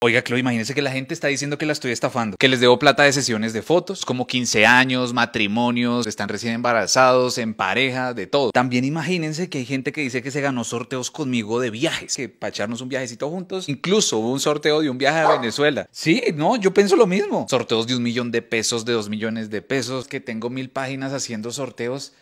Oiga, Chloe, imagínense que la gente está diciendo que la estoy estafando, que les debo plata de sesiones de fotos, como 15 años, matrimonios, están recién embarazados, en pareja, de todo. También imagínense que hay gente que dice que se ganó sorteos conmigo de viajes, que para echarnos un viajecito juntos. Incluso hubo un sorteo de un viaje a Venezuela. Sí, no, yo pienso lo mismo. Sorteos de un millón de pesos, de dos millones de pesos, que tengo mil páginas haciendo sorteos.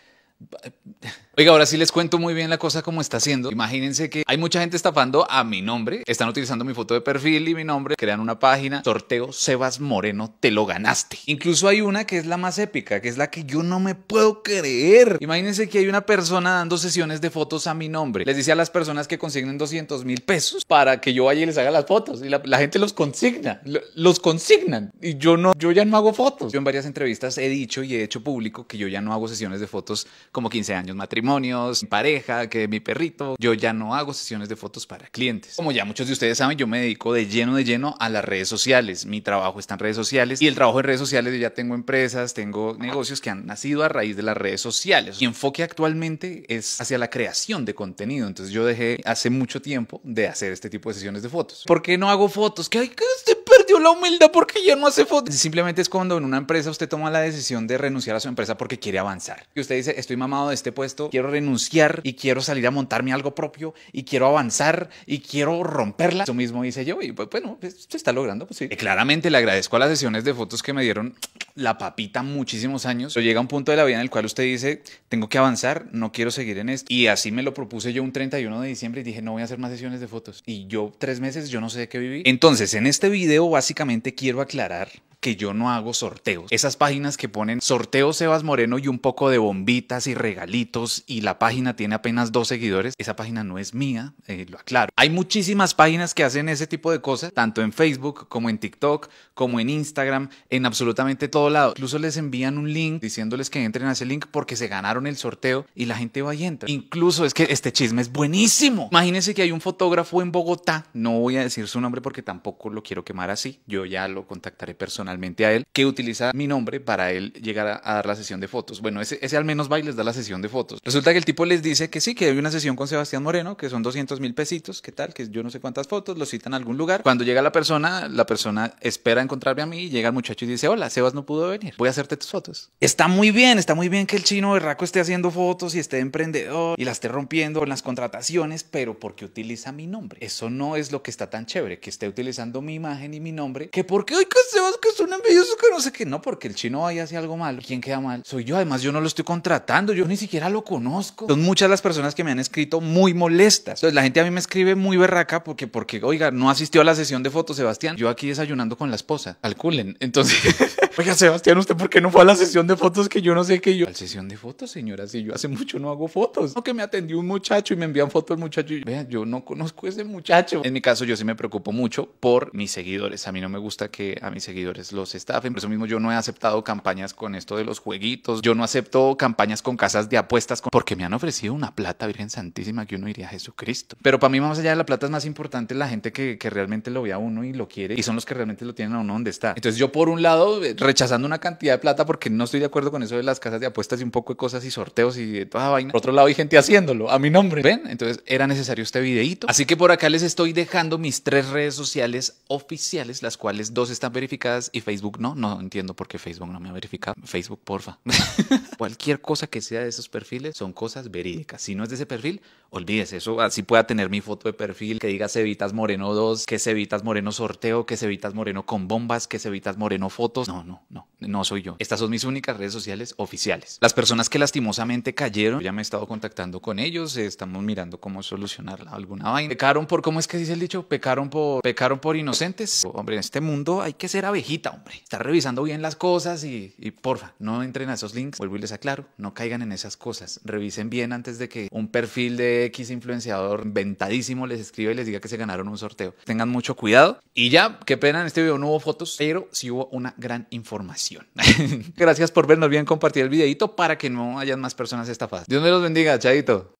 Oiga, ahora sí les cuento muy bien la cosa como está haciendo. Imagínense que hay mucha gente estafando a mi nombre. Están utilizando mi foto de perfil y mi nombre. Crean una página. Sorteo Sebas Moreno, te lo ganaste. Incluso hay una que es la más épica, que es la que yo no me puedo creer. Imagínense que hay una persona dando sesiones de fotos a mi nombre. Les dice a las personas que consignen 200 mil pesos para que yo vaya y les haga las fotos. Y la, gente los consigna. los consignan. Y yo no, yo ya no hago fotos. Yo en varias entrevistas he dicho y he hecho público que yo ya no hago sesiones de fotos como 15 años, matrimonios, pareja, que mi perrito. Yo ya no hago sesiones de fotos para clientes. Como ya muchos de ustedes saben, yo me dedico de lleno, de lleno a las redes sociales. Mi trabajo está en redes sociales y el trabajo en redes sociales yo ya tengo empresas, tengo negocios que han nacido a raíz de las redes sociales. Mi enfoque actualmente es hacia la creación de contenido. Entonces yo dejé hace mucho tiempo de hacer este tipo de sesiones de fotos. ¿Por qué no hago fotos? ¿Qué hay que este Dios, la humildad porque ya no hace fotos. Simplemente es cuando en una empresa usted toma la decisión de renunciar a su empresa porque quiere avanzar. Y usted dice, estoy mamado de este puesto, quiero renunciar y quiero salir a montarme algo propio y quiero avanzar y quiero romperla. Eso mismo dice yo y pues, bueno, usted pues, está logrando. Pues, sí. Claramente le agradezco a las sesiones de fotos que me dieron la papita muchísimos años, pero llega un punto de la vida en el cual usted dice, tengo que avanzar, no quiero seguir en esto. Y así me lo propuse yo un 31 de diciembre y dije, no voy a hacer más sesiones de fotos. Y yo tres meses, yo no sé de qué viví. Entonces, en este video básicamente quiero aclarar que yo no hago sorteos. Esas páginas que ponen sorteo Sebas Moreno y un poco de bombitas y regalitos y la página tiene apenas dos seguidores, esa página no es mía, eh, lo aclaro. Hay muchísimas páginas que hacen ese tipo de cosas, tanto en Facebook como en TikTok, como en Instagram, en absolutamente todo lado. Incluso les envían un link diciéndoles que entren a ese link porque se ganaron el sorteo y la gente va y entra. Incluso es que este chisme es buenísimo. Imagínense que hay un fotógrafo en Bogotá, no voy a decir su nombre porque tampoco lo quiero quemar así, yo ya lo contactaré personalmente a él, que utiliza mi nombre para él llegar a, dar la sesión de fotos. Bueno, ese, al menos va y les da la sesión de fotos. Resulta que el tipo les dice que sí, que hay una sesión con Sebastián Moreno, que son 200 mil pesitos, que tal, que yo no sé cuántas fotos, lo citan en algún lugar. Cuando llega la persona, la persona espera encontrarme a mí y llega el muchacho y dice, hola, Sebas no pudo venir, voy a hacerte tus fotos. Está muy bien, está muy bien que el chino berraco esté haciendo fotos y esté emprendedor y la esté rompiendo en las contrataciones, pero porque utiliza mi nombre. Eso no es lo que está tan chévere, que esté utilizando mi imagen y mi nombre, que porque, hoy que Sebas, que son que no sé qué. No, porque el chino Ahí hace algo mal ¿Quién queda mal? Soy yo. Además, yo no lo estoy contratando. Yo ni siquiera lo conozco. Son muchas las personas que me han escrito muy molestas. Entonces, la gente a mí me escribe muy berraca porque, porque oiga, no asistió a la sesión de fotos, Sebastián. Yo aquí desayunando con la esposa. Calculen. Entonces, oiga, Sebastián, ¿usted por qué no fue a la sesión de fotos que yo no sé qué yo? ¿A la sesión de fotos, señora? Si yo hace mucho no hago fotos. No, que me atendió un muchacho y me envían fotos El muchacho. Y, Vea, yo no conozco a ese muchacho. En mi caso, yo sí me preocupo mucho por mis seguidores. A mí no me gusta que a mis seguidores pues, los staff, Por eso mismo yo no he aceptado campañas con esto de los jueguitos, yo no acepto campañas con casas de apuestas porque me han ofrecido una plata, Virgen Santísima, que uno a Jesucristo. Pero para mí más allá de la plata es más importante la gente que, realmente lo ve a uno y lo quiere y son los que realmente lo tienen a uno donde está. Entonces yo por un lado eh, rechazando una cantidad de plata porque no estoy de acuerdo con eso de las casas de apuestas y un poco de cosas y sorteos y de toda vaina. Por otro lado hay gente haciéndolo a mi nombre. ¿Ven? Entonces era necesario este videito. Así que por acá les estoy dejando mis tres redes sociales oficiales, las cuales dos están verificadas y Facebook no. No entiendo por qué Facebook no me ha verificado. Facebook, porfa. Cualquier cosa que sea de esos perfiles son cosas verídicas. Si no es de ese perfil, olvídese. Eso así pueda tener mi foto de perfil que diga Cevitas Moreno 2, que Cevitas Moreno sorteo, que Cevitas Moreno con bombas, que Cevitas Moreno fotos. No, no, no. No soy yo. Estas son mis únicas redes sociales oficiales. Las personas que lastimosamente cayeron, ya me he estado contactando con ellos. Estamos mirando cómo solucionar alguna vaina. Pecaron por, ¿cómo es que dice el dicho? Pecaron por, pecaron por inocentes. Hombre, en este mundo hay que ser abejito hombre, está revisando bien las cosas y, porfa, no entren a esos links. Vuelvo y les aclaro, no caigan en esas cosas. Revisen bien antes de que un perfil de X influenciador ventadísimo les escriba y les diga que se ganaron un sorteo. Tengan mucho cuidado. Y ya, qué pena en este video no hubo fotos, pero sí hubo una gran información. Gracias por vernos bien, compartir el videito para que no hayan más personas estafadas. Dios me los bendiga, chadito.